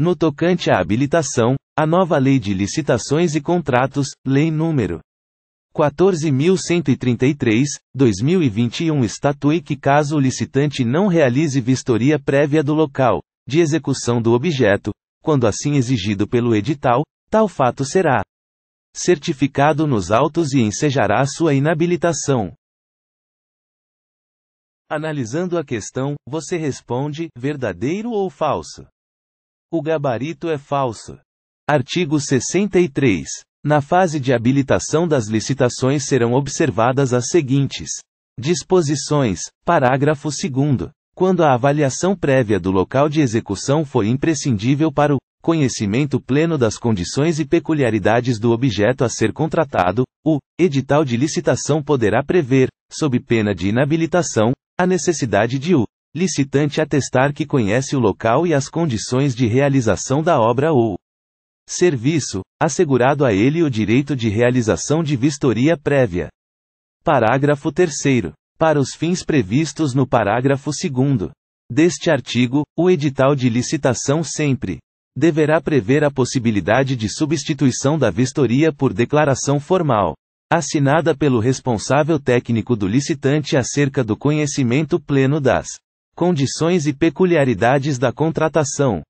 No tocante à habilitação, a nova Lei de Licitações e Contratos, Lei Número 14.133, 2021 estatui que caso o licitante não realize vistoria prévia do local, de execução do objeto, quando assim exigido pelo edital, tal fato será certificado nos autos e ensejará sua inabilitação. Analisando a questão, você responde: verdadeiro ou falso? O gabarito é falso. Artigo 63. Na fase de habilitação das licitações serão observadas as seguintes disposições, parágrafo 2. Quando a avaliação prévia do local de execução for imprescindível para o conhecimento pleno das condições e peculiaridades do objeto a ser contratado, o edital de licitação poderá prever, sob pena de inabilitação, a necessidade de o Licitante atestar que conhece o local e as condições de realização da obra ou serviço, assegurado a ele o direito de realização de vistoria prévia. Parágrafo 3. Para os fins previstos no parágrafo 2 deste artigo, o edital de licitação sempre deverá prever a possibilidade de substituição da vistoria por declaração formal, assinada pelo responsável técnico do licitante acerca do conhecimento pleno das Condições e peculiaridades da contratação.